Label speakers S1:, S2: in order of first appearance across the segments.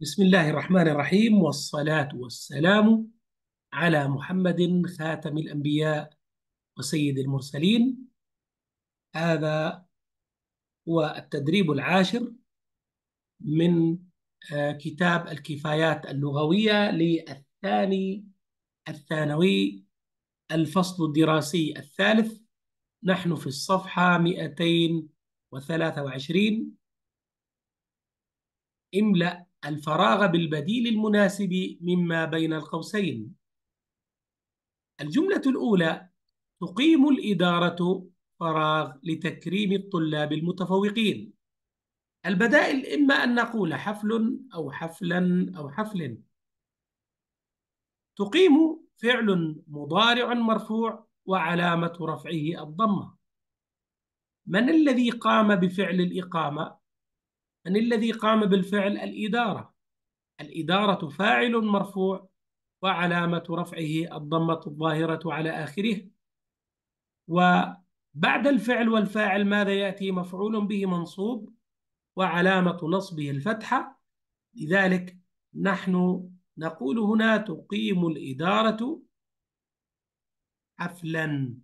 S1: بسم الله الرحمن الرحيم والصلاة والسلام على محمد خاتم الأنبياء وسيد المرسلين هذا هو التدريب العاشر من آه، كتاب الكفايات اللغوية للثاني الثانوي الفصل الدراسي الثالث نحن في الصفحة 223 املأ الفراغ بالبديل المناسب مما بين القوسين الجملة الأولى تقيم الإدارة فراغ لتكريم الطلاب المتفوقين البدائل إما أن نقول حفل أو حفلا أو حفل تقيم فعل مضارع مرفوع وعلامة رفعه الضمة من الذي قام بفعل الإقامة؟ من الذي قام بالفعل الإدارة الإدارة فاعل مرفوع وعلامة رفعه الضمة الظاهرة على آخره وبعد الفعل والفاعل ماذا يأتي مفعول به منصوب وعلامة نصبه الفتحة لذلك نحن نقول هنا تقيم الإدارة حفلا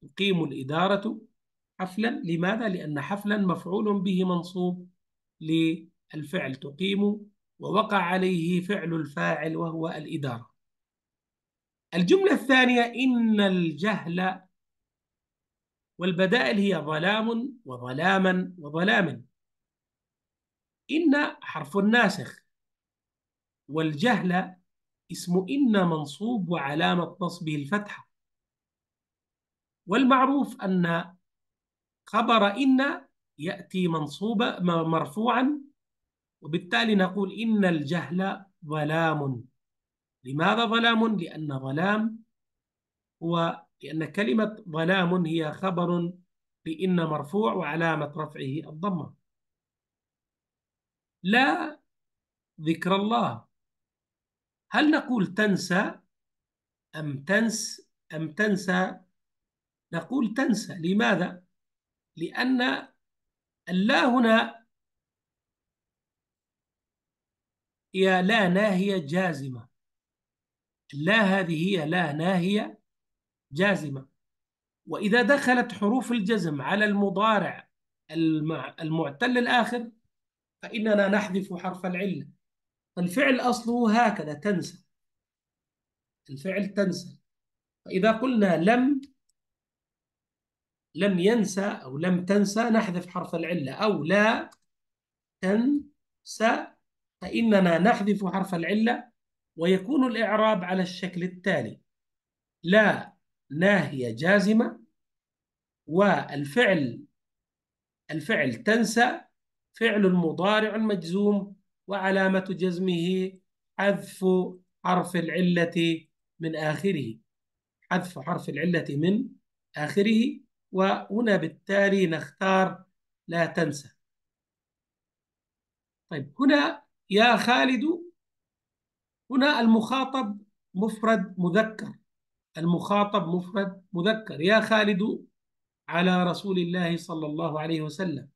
S1: تقيم الإدارة حفلا لماذا؟ لأن حفلا مفعول به منصوب للفعل تقيم ووقع عليه فعل الفاعل وهو الإدارة الجملة الثانية إن الجهل والبدائل هي ظلام وظلاما وظلاما إن حرف ناسخ والجهل اسم إن منصوب وعلامة نصبه الفتحة والمعروف أن خبر إن يأتي منصوبا مرفوعا وبالتالي نقول إن الجهل ظلام لماذا ظلام؟ لأن ظلام هو لأن كلمة ظلام هي خبر بإن مرفوع وعلامة رفعه الضمة لا ذكر الله هل نقول تنسى أم تنس أم تنسى نقول تنسى لماذا؟ لأن اللا هنا هي لا ناهية جازمة لا هذه هي لا ناهية جازمة وإذا دخلت حروف الجزم على المضارع المعتل الآخر فإننا نحذف حرف العلة فالفعل أصله هكذا تنسى الفعل تنسى فإذا قلنا لم لم ينسى أو لم تنسى نحذف حرف العلة أو لا تنسى فإننا نحذف حرف العلة ويكون الإعراب على الشكل التالي لا ناهية جازمة والفعل الفعل تنسى فعل مضارع مجزوم وعلامة جزمه حذف حرف العلة من آخره حذف حرف العلة من آخره وهنا بالتالي نختار لا تنسى طيب هنا يا خالد هنا المخاطب مفرد مذكر المخاطب مفرد مذكر يا خالد على رسول الله صلى الله عليه وسلم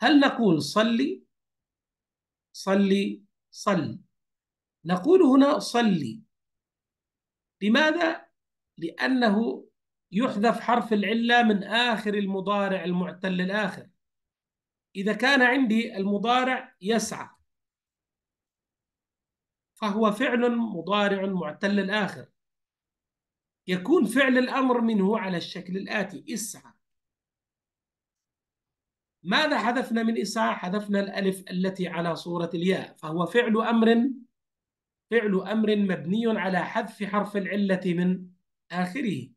S1: هل نقول صلي صلي صل نقول هنا صلي لماذا؟ لأنه يحذف حرف العلة من آخر المضارع المعتل الآخر إذا كان عندي المضارع يسعى فهو فعل مضارع معتل الآخر يكون فعل الأمر منه على الشكل الآتي اسعى ماذا حذفنا من اسعى؟ حذفنا الألف التي على صورة الياء فهو فعل أمر فعل أمر مبني على حذف حرف العلة من آخره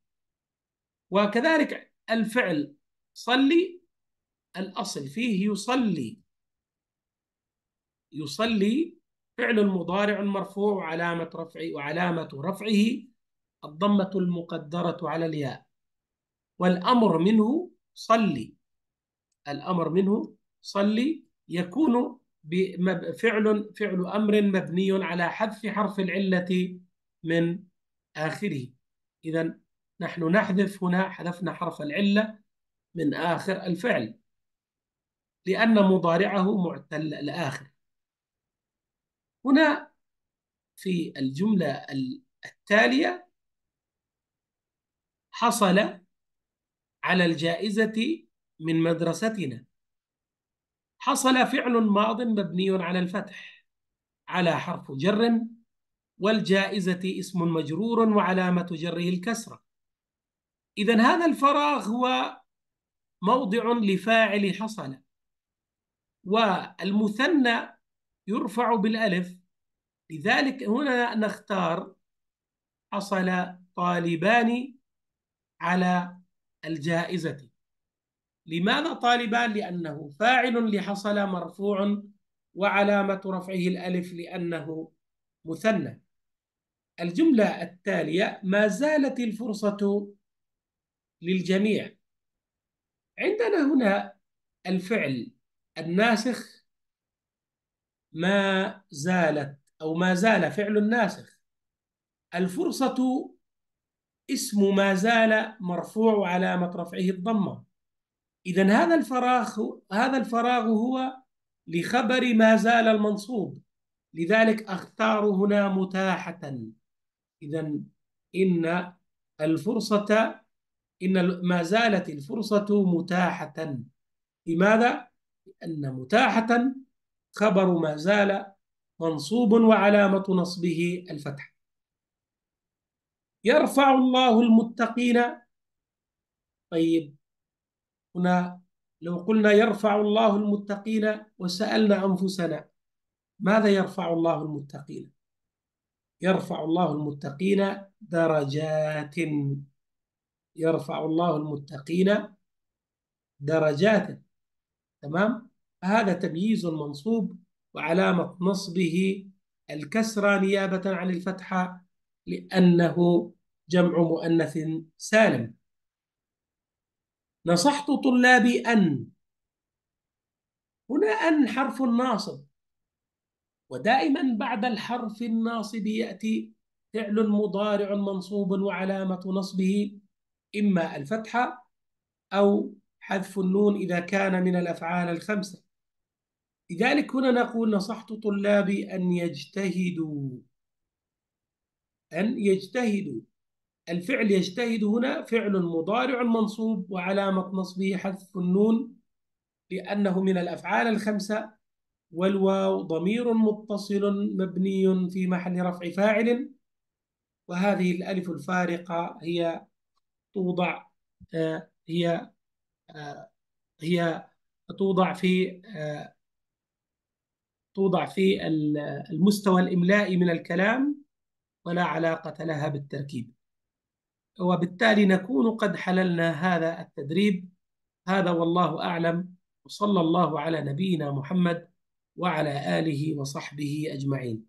S1: وكذلك الفعل صلي الأصل فيه يصلي يصلي فعل مضارع مرفوع وعلامة رفعه وعلامة رفعه الضمة المقدرة على الياء والأمر منه صلي الأمر منه صلي يكون فعل فعل أمر مبني على حذف حرف العلة من آخره إذا نحن نحذف هنا حذفنا حرف العلة من آخر الفعل لأن مضارعه معتل الآخر هنا في الجملة التالية حصل على الجائزة من مدرستنا حصل فعل ماض مبني على الفتح على حرف جر والجائزة اسم مجرور وعلامة جره الكسرة إذا هذا الفراغ هو موضع لفاعل حصل والمثنى يرفع بالألف لذلك هنا نختار حصل طالبان على الجائزة لماذا طالبان؟ لأنه فاعل لحصل مرفوع وعلامة رفعه الألف لأنه مثنى الجملة التالية ما زالت الفرصة للجميع عندنا هنا الفعل الناسخ ما زالت أو ما زال فعل الناسخ الفرصة اسم ما زال مرفوع علامة رفعه الضمة إذا هذا الفراغ هذا الفراغ هو لخبر ما زال المنصوب لذلك أختار هنا متاحة إذا إن الفرصة إن ما زالت الفرصة متاحة لماذا؟ لأن متاحة خبر ما زال منصوب وعلامة نصبه الفتح يرفع الله المتقين طيب هنا لو قلنا يرفع الله المتقين وسألنا أنفسنا ماذا يرفع الله المتقين؟ يرفع الله المتقين درجات يرفع الله المتقين درجات تمام هذا تمييز منصوب وعلامة نصبه الكسرة نيابة عن الفتحة لأنه جمع مؤنث سالم نصحت طلابي أن هنا أن حرف ناصب ودائما بعد الحرف الناصب يأتي فعل مضارع منصوب وعلامة نصبه إما الفتحة أو حذف النون إذا كان من الأفعال الخمسة لذلك هنا نقول نصحت طلابي أن يجتهدوا أن يجتهدوا الفعل يجتهد هنا فعل مضارع منصوب وعلامة نصبه حذف النون لأنه من الأفعال الخمسة والواو ضمير متصل مبني في محل رفع فاعل وهذه الألف الفارقة هي توضع آه، هي آه، هي توضع في آه، توضع في المستوى الإملائي من الكلام ولا علاقة لها بالتركيب وبالتالي نكون قد حللنا هذا التدريب هذا والله أعلم وصلى الله على نبينا محمد وعلى آله وصحبه أجمعين